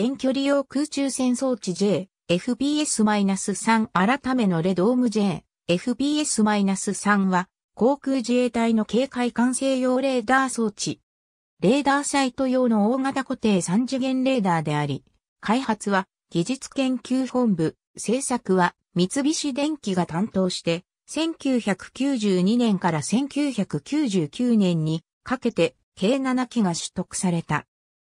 遠距離用空中戦装置 J、FBS-3 改めのレドーム J、FBS-3 は航空自衛隊の警戒管制用レーダー装置。レーダーサイト用の大型固定3次元レーダーであり、開発は技術研究本部、製作は三菱電機が担当して、1992年から1999年にかけて計7機が取得された。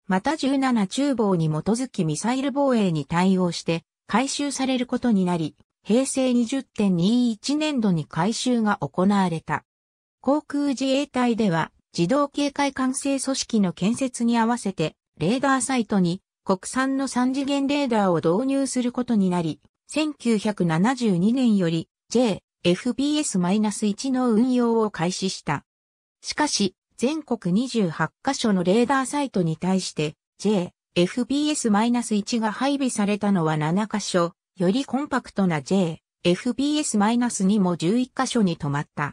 また17厨房に基づきミサイル防衛に対応して回収されることになり、平成20.21年度に回収が行われた。航空自衛隊では自動警戒管制組織の建設に合わせてレーダーサイトに国産の3次元レーダーを導入することになり、1972年より JFBS-1 の運用を開始した。しかし、全国28カ所のレーダーサイトに対して J、FBS-1 が配備されたのは7カ所、よりコンパクトな J、FBS-2 も11カ所に止まった。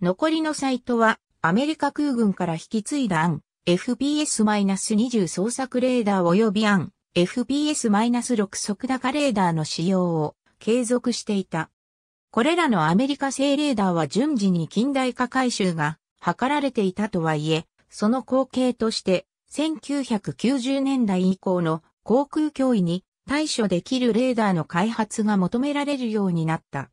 残りのサイトはアメリカ空軍から引き継いだ案、FBS-20 捜索レーダー及び案、FBS-6 速高レーダーの使用を継続していた。これらのアメリカ製レーダーは順次に近代化改修が図られていたとはいえ、その後継として、1990年代以降の航空脅威に対処できるレーダーの開発が求められるようになった。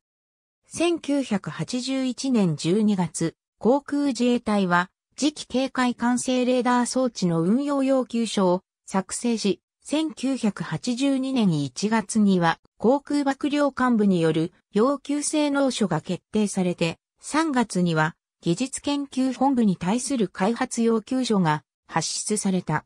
1981年12月、航空自衛隊は次期警戒管制レーダー装置の運用要求書を作成し、1982年1月には航空幕僚幹部による要求性能書が決定されて、3月には技術研究本部に対する開発要求書が発出された。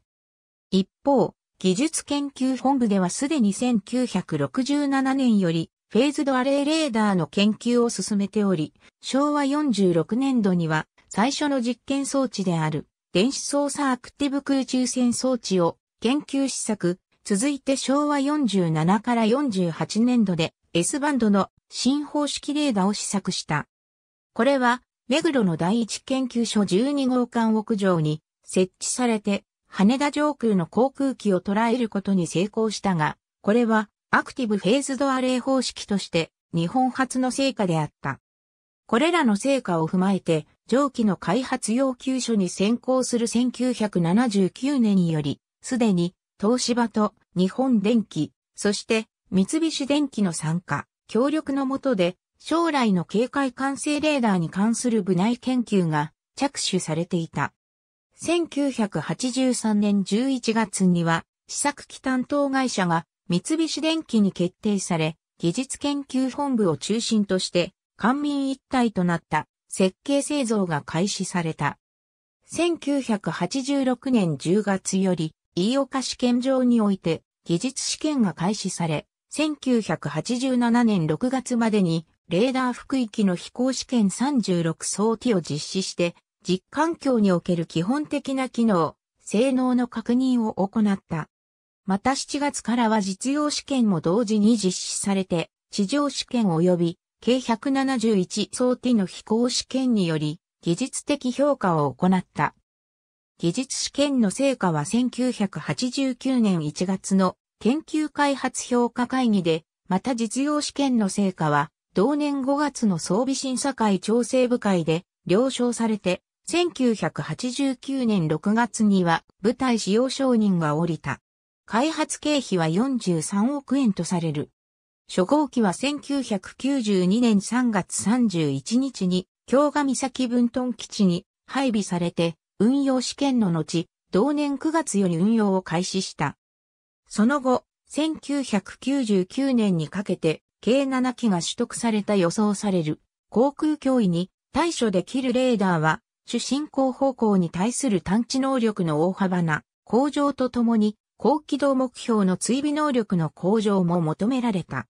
一方、技術研究本部ではすでに1967年よりフェーズドアレイレーダーの研究を進めており、昭和46年度には最初の実験装置である電子操作アクティブ空中戦装置を研究施策、続いて昭和47から48年度で S バンドの新方式レーダーを試作した。これは目黒の第一研究所12号館屋上に設置されて、羽田上空の航空機を捉えることに成功したが、これはアクティブフェーズドアレイ方式として日本初の成果であった。これらの成果を踏まえて、上記の開発要求書に先行する1979年により、すでに東芝と日本電機、そして三菱電機の参加、協力のもとで将来の警戒管制レーダーに関する部内研究が着手されていた。1983年11月には、試作機担当会社が三菱電機に決定され、技術研究本部を中心として、官民一体となった設計製造が開始された。1986年10月より、飯岡試験場において技術試験が開始され、1987年6月までにレーダー福域の飛行試験36相手を実施して、実環境における基本的な機能、性能の確認を行った。また7月からは実用試験も同時に実施されて、地上試験及び計171相手の飛行試験により、技術的評価を行った。技術試験の成果は1989年1月の研究開発評価会議で、また実用試験の成果は同年5月の装備審査会調整部会で了承されて、1989年6月には部隊使用承認が下りた。開発経費は43億円とされる。初号機は1992年3月31日に京ヶ岬分屯基地に配備されて運用試験の後、同年9月より運用を開始した。その後、1999年にかけて計7機が取得された予想される航空脅威に対処できるレーダーは主進行方向に対する探知能力の大幅な向上とともに高機動目標の追尾能力の向上も求められた。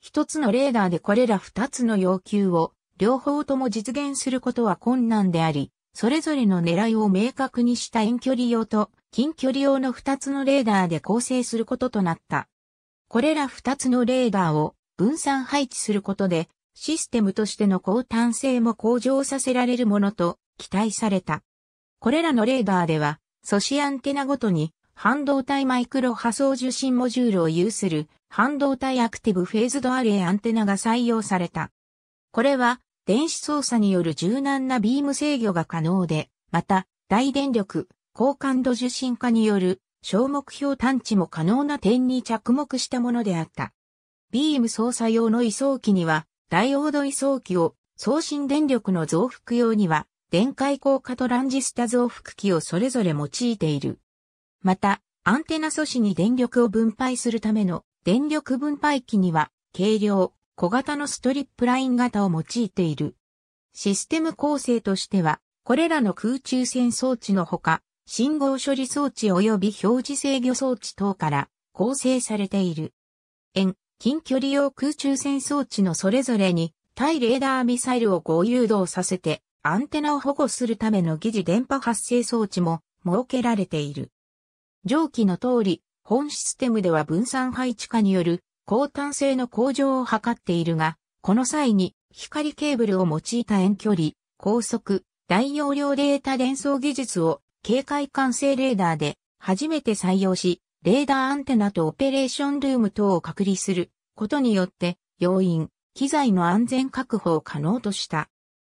一つのレーダーでこれら二つの要求を両方とも実現することは困難であり、それぞれの狙いを明確にした遠距離用と近距離用の二つのレーダーで構成することとなった。これら二つのレーダーを分散配置することで、システムとしての高端性も向上させられるものと期待された。これらのレーダーでは、素子アンテナごとに、半導体マイクロ波送受信モジュールを有する、半導体アクティブフェーズドアレイアンテナが採用された。これは、電子操作による柔軟なビーム制御が可能で、また、大電力、高感度受信化による小目標探知も可能な点に着目したものであった。ビーム操作用の移送機には、ダイオード移送機を、送信電力の増幅用には、電解効果とランジスタ増幅機をそれぞれ用いている。また、アンテナ素子に電力を分配するための電力分配機には、軽量、小型のストリップライン型を用いている。システム構成としては、これらの空中戦装置のほか、信号処理装置及び表示制御装置等から構成されている。円、近距離用空中戦装置のそれぞれに対レーダーミサイルを合誘導させてアンテナを保護するための疑似電波発生装置も設けられている。上記の通り、本システムでは分散配置化による高単性の向上を図っているが、この際に光ケーブルを用いた遠距離、高速、大容量データ伝送技術を警戒管制レーダーで初めて採用し、レーダーアンテナとオペレーションルーム等を隔離することによって、要因、機材の安全確保を可能とした。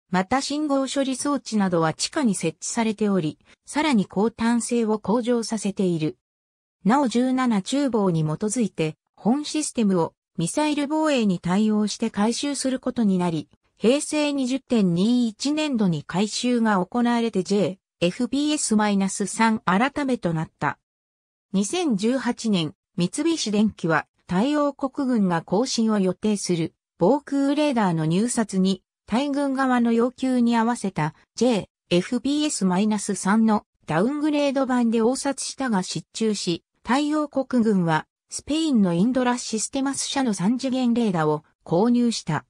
また信号処理装置などは地下に設置されており、さらに高端性を向上させている。なお17厨房に基づいて、本システムをミサイル防衛に対応して回収することになり、平成20.21年度に回収が行われて J、FBS-3 改めとなった。2018年、三菱電機は太陽国軍が更新を予定する防空レーダーの入札に、大軍側の要求に合わせた JFBS-3 のダウングレード版で応札したが失注し、太陽国軍はスペインのインドラシステマス社の3次元レーダーを購入した。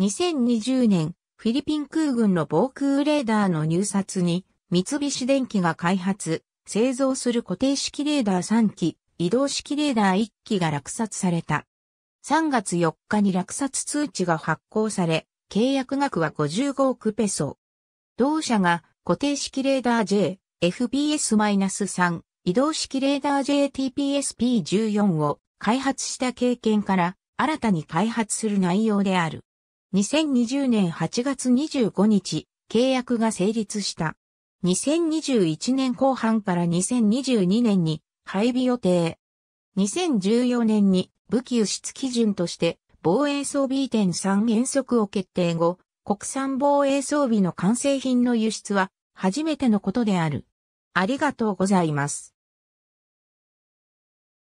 2020年、フィリピン空軍の防空レーダーの入札に、三菱電機が開発、製造する固定式レーダー3機、移動式レーダー1機が落札された。3月4日に落札通知が発行され、契約額は55億ペソ。同社が固定式レーダー J、f p s 3移動式レーダー JTPSP14 を開発した経験から新たに開発する内容である。2020年8月25日、契約が成立した。2021年後半から2022年に配備予定。2014年に武器輸出基準として防衛装備移転3原則を決定後、国産防衛装備の完成品の輸出は初めてのことである。ありがとうございます。